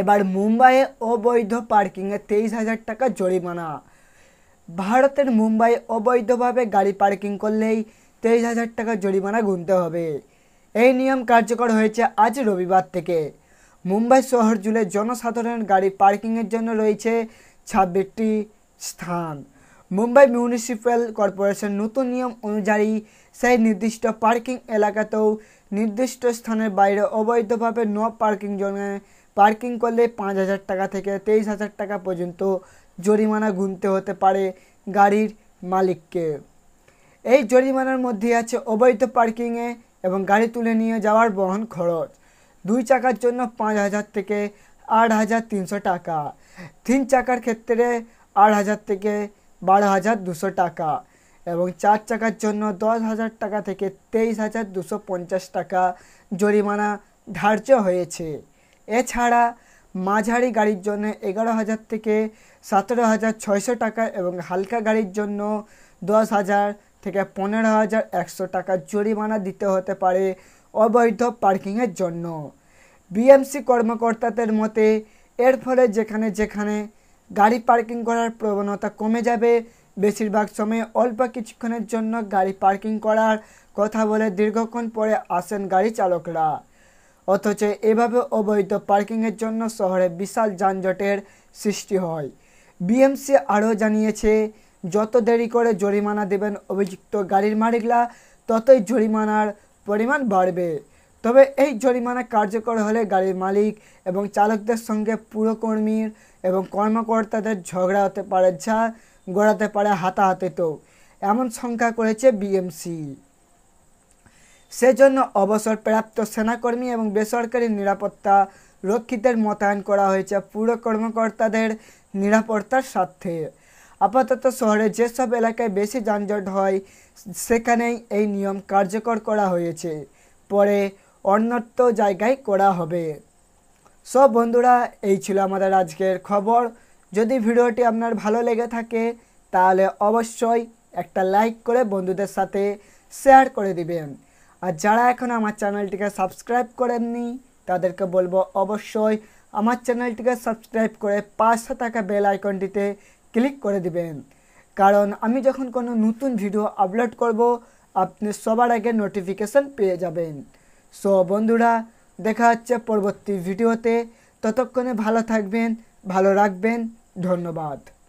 এবার মুম্বাইয়ে অবৈধ পার্কিংয়ে তেইশ হাজার টাকা জরিমানা ভারতের মুম্বাই অবৈধভাবে গাড়ি পার্কিং করলেই তেইশ হাজার টাকা জরিমানা গুনতে হবে এই নিয়ম কার্যকর হয়েছে আজ রবিবার থেকে মুম্বাই শহর জুড়ে জনসাধারণের গাড়ি পার্কিংয়ের জন্য রয়েছে ছাব্বিশটি স্থান মুম্বাই মিউনিসিপ্যাল কর্পোরেশন নতুন নিয়ম অনুযায়ী সেই নির্দিষ্ট পার্কিং এলাকাতেও নির্দিষ্ট স্থানের বাইরে অবৈধভাবে ন পার্কিং জোনে পার্কিং করলে পাঁচ হাজার টাকা থেকে তেইশ হাজার টাকা পর্যন্ত জরিমানা গুনতে হতে পারে গাড়ির মালিককে এই জরিমানার মধ্যে আছে অবৈধ পার্কিংয়ে এবং গাড়ি তুলে নিয়ে যাওয়ার বহন খরচ দুই চাকার জন্য পাঁচ হাজার থেকে আট হাজার তিনশো টাকা তিন চাকার ক্ষেত্রে আট হাজার থেকে বারো হাজার দুশো টাকা এবং চার চাকার জন্য দশ হাজার টাকা থেকে তেইশ হাজার দুশো পঞ্চাশ টাকা জরিমানা ধার্য হয়েছে এছাড়া মাঝারি গাড়ির জন্য এগারো হাজার থেকে সতেরো হাজার ছয়শো টাকা এবং হালকা গাড়ির জন্য দশ হাজার থেকে পনেরো হাজার একশো টাকা জরিমানা দিতে হতে পারে অবৈধ পার্কিংয়ের জন্য বিএমসি কর্মকর্তাদের মতে এর ফলে যেখানে যেখানে গাড়ি পার্কিং করার প্রবণতা কমে যাবে বেশিরভাগ সময়ে অল্প কিছুক্ষণের জন্য গাড়ি পার্কিং করার কথা বলে দীর্ঘক্ষণ পরে আসেন গাড়ি চালকরা অথচ এভাবে অবৈধ পার্কিংয়ের জন্য শহরে বিশাল যানজটের সৃষ্টি হয় বিএমসি আরও জানিয়েছে যত দেরি করে জরিমানা দেবেন অভিযুক্ত গাড়ির মালিকরা ততই জরিমানার পরিমাণ বাড়বে তবে এই জরিমানা কার্যকর হলে গাড়ির মালিক এবং চালকদের সঙ্গে পুরকর্মীর এবং কর্মকর্তাদের ঝগড়া হতে পারে যা গড়াতে পারে হাতাহাতিতেও এমন সংখ্যা করেছে বিএমসি সেজন্য অবসরপ্রাপ্ত সেনাকর্মী এবং বেসরকারি নিরাপত্তা রক্ষীদের মোতায়েন করা হয়েছে পুরো কর্মকর্তাদের নিরাপত্তার স্বার্থে আপাতত শহরে যেসব এলাকায় বেশি যানজট হয় সেখানেই এই নিয়ম কার্যকর করা হয়েছে পরে অন্যত্র জায়গায় করা হবে সব বন্ধুরা এই ছিল আমাদের আজকের খবর যদি ভিডিওটি আপনার ভালো লেগে থাকে তাহলে অবশ্যই একটা লাইক করে বন্ধুদের সাথে শেয়ার করে দিবেন আর যারা এখন আমার চ্যানেলটিকে সাবস্ক্রাইব করেননি তাদেরকে বলবো অবশ্যই আমার চ্যানেলটিকে সাবস্ক্রাইব করে পাঁচশো টাকা বেল আইকনটিতে ক্লিক করে দিবেন কারণ আমি যখন কোনো নতুন ভিডিও আপলোড করব আপনি সবার আগে নোটিফিকেশান পেয়ে যাবেন সো বন্ধুরা দেখা হচ্ছে পরবর্তী ভিডিওতে ততক্ষণে ভালো থাকবেন ভালো রাখবেন ধন্যবাদ